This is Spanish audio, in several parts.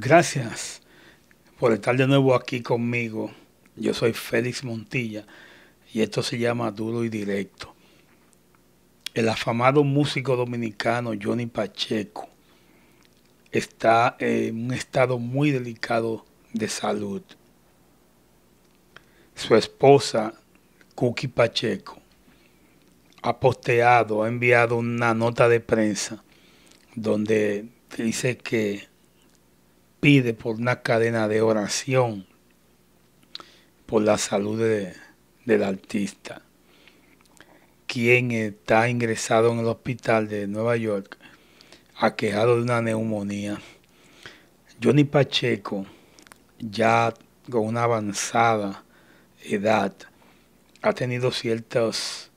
Gracias por estar de nuevo aquí conmigo. Yo soy Félix Montilla y esto se llama Duro y Directo. El afamado músico dominicano Johnny Pacheco está en un estado muy delicado de salud. Su esposa, Cookie Pacheco, ha posteado, ha enviado una nota de prensa donde dice que pide por una cadena de oración por la salud del artista, quien está ingresado en el hospital de Nueva York aquejado de una neumonía. Johnny Pacheco, ya con una avanzada edad, ha tenido ciertos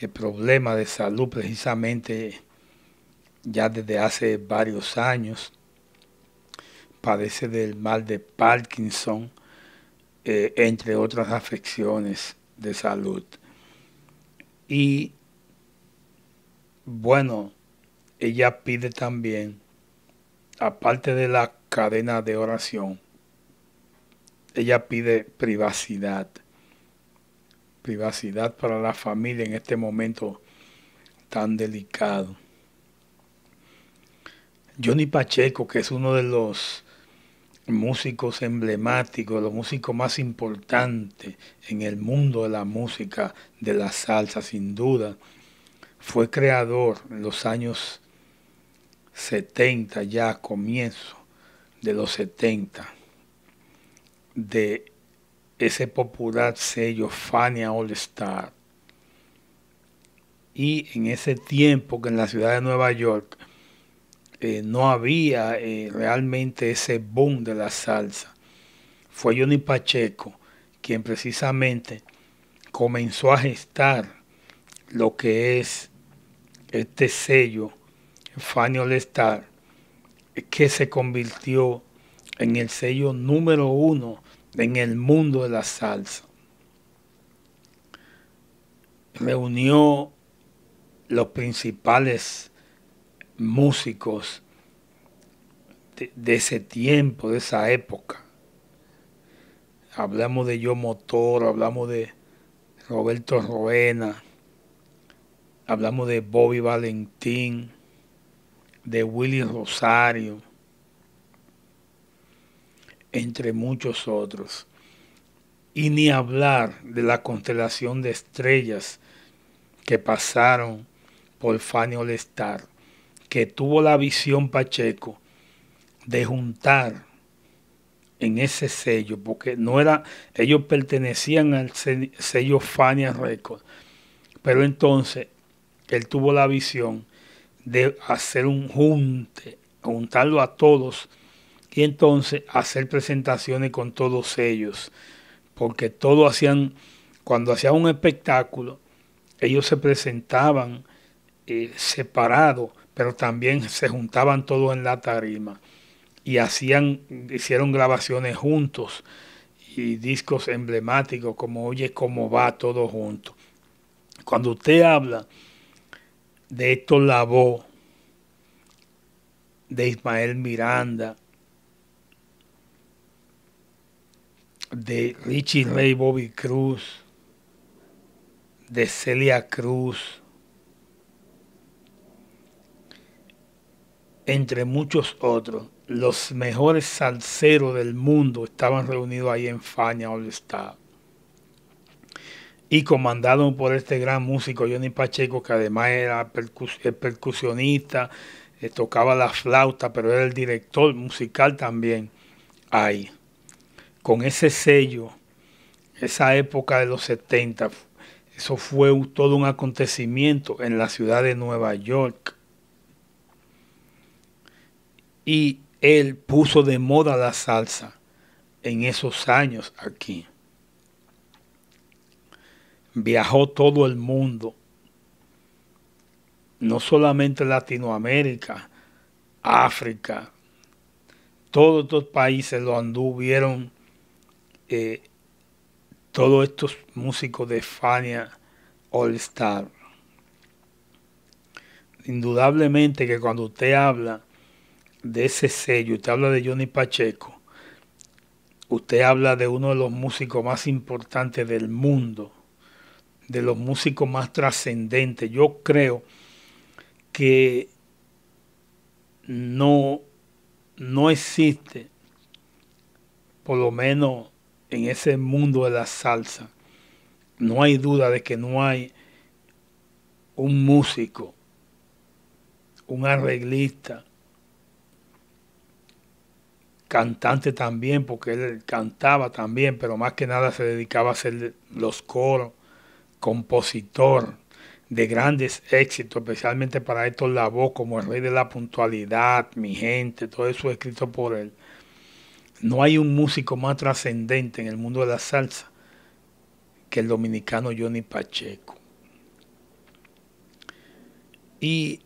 eh, problemas de salud precisamente ya desde hace varios años padece del mal de Parkinson, eh, entre otras afecciones de salud. Y bueno, ella pide también, aparte de la cadena de oración, ella pide privacidad, privacidad para la familia en este momento tan delicado. Johnny Pacheco, que es uno de los músicos emblemáticos, los músicos más importantes en el mundo de la música, de la salsa, sin duda. Fue creador en los años 70, ya comienzo de los 70, de ese popular sello Fania All Star. Y en ese tiempo que en la ciudad de Nueva York eh, no había eh, realmente ese boom de la salsa. Fue Johnny Pacheco quien precisamente comenzó a gestar lo que es este sello Fanny All Star, que se convirtió en el sello número uno en el mundo de la salsa. Reunió los principales músicos de, ese tiempo, de esa época. Hablamos de Yo Motor, hablamos de Roberto Roena, hablamos de Bobby Valentín, de Willy Rosario, entre muchos otros. Y ni hablar de la constelación de estrellas que pasaron por Fanny All Star que tuvo la visión Pacheco de juntar en ese sello, porque no era, ellos pertenecían al sello Fania Records, pero entonces él tuvo la visión de hacer un junte, juntarlo a todos y entonces hacer presentaciones con todos ellos, porque todos hacían, cuando hacían un espectáculo, ellos se presentaban eh, separados, pero también se juntaban todos en la tarima y hacían, hicieron grabaciones juntos y discos emblemáticos como Oye, cómo va todo junto. Cuando usted habla de la voz de Ismael Miranda, de Richie Ray Bobby Cruz, de Celia Cruz, entre muchos otros. Los mejores salseros del mundo estaban reunidos ahí en Fania All Star. Y comandado por este gran músico Johnny Pacheco, que además era percusionista, eh, tocaba la flauta, pero era el director musical también ahí. Con ese sello, esa época de los 70, eso fue todo un acontecimiento en la ciudad de Nueva York y él puso de moda la salsa en esos años aquí. Viajó todo el mundo, no solamente Latinoamérica, África, todos estos países lo anduvieron, eh, todos estos músicos de Fania All Star. Indudablemente que cuando usted habla, de ese sello, usted habla de Johnny Pacheco, usted habla de uno de los músicos más importantes del mundo, de los músicos más trascendentes. Yo creo que no, no existe, por lo menos en ese mundo de la salsa, no hay duda de que no hay un músico, un arreglista, cantante también, porque él cantaba también, pero más que nada se dedicaba a hacer los coros, compositor de grandes éxitos, especialmente para estos la voz como el rey de la puntualidad, mi gente, todo eso escrito por él. No hay un músico más trascendente en el mundo de la salsa que el dominicano Johnny Pacheco. Y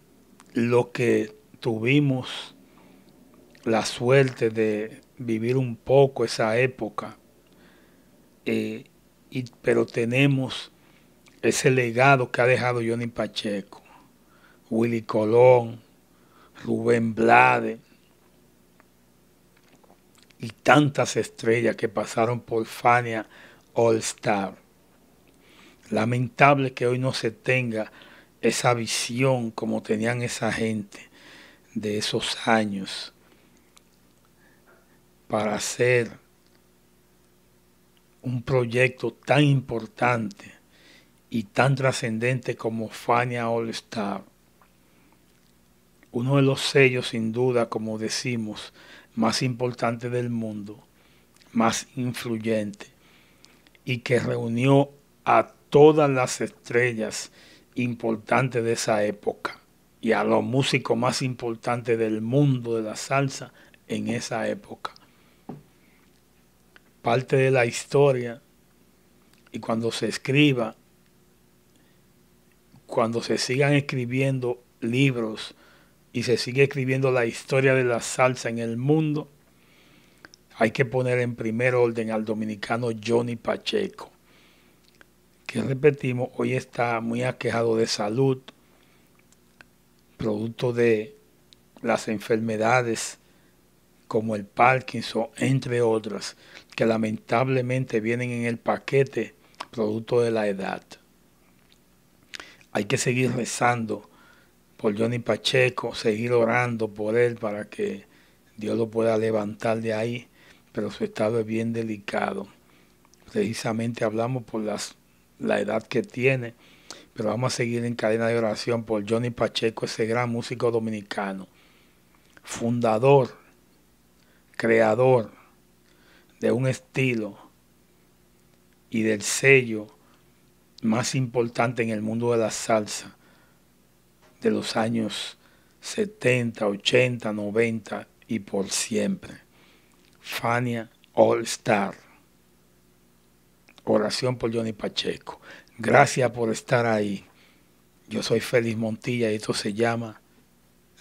lo que tuvimos la suerte de vivir un poco esa época, eh, pero tenemos ese legado que ha dejado Johnny Pacheco, Willy Colón, Rubén Blade y tantas estrellas que pasaron por Fania All Star. Lamentable que hoy no se tenga esa visión como tenían esa gente de esos años para hacer un proyecto tan importante y tan trascendente como Fania All Star. Uno de los sellos, sin duda, como decimos, más importante del mundo, más influyente, y que reunió a todas las estrellas importantes de esa época y a los músicos más importantes del mundo de la salsa en esa época parte de la historia y cuando se escriba, cuando se sigan escribiendo libros y se sigue escribiendo la historia de la salsa en el mundo, hay que poner en primer orden al dominicano Johnny Pacheco, que repetimos, hoy está muy aquejado de salud, producto de las enfermedades como el Parkinson, entre otras, que lamentablemente vienen en el paquete producto de la edad. Hay que seguir rezando por Johnny Pacheco, seguir orando por él para que Dios lo pueda levantar de ahí, pero su estado es bien delicado. Precisamente hablamos por la edad que tiene, pero vamos a seguir en cadena de oración por Johnny Pacheco, ese gran músico dominicano, fundador creador de un estilo y del sello más importante en el mundo de la salsa de los años 70, 80, 90 y por siempre. Fania All Star. Oración por Johnny Pacheco. Gracias por estar ahí. Yo soy Félix Montilla y esto se llama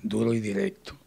Duro y Directo.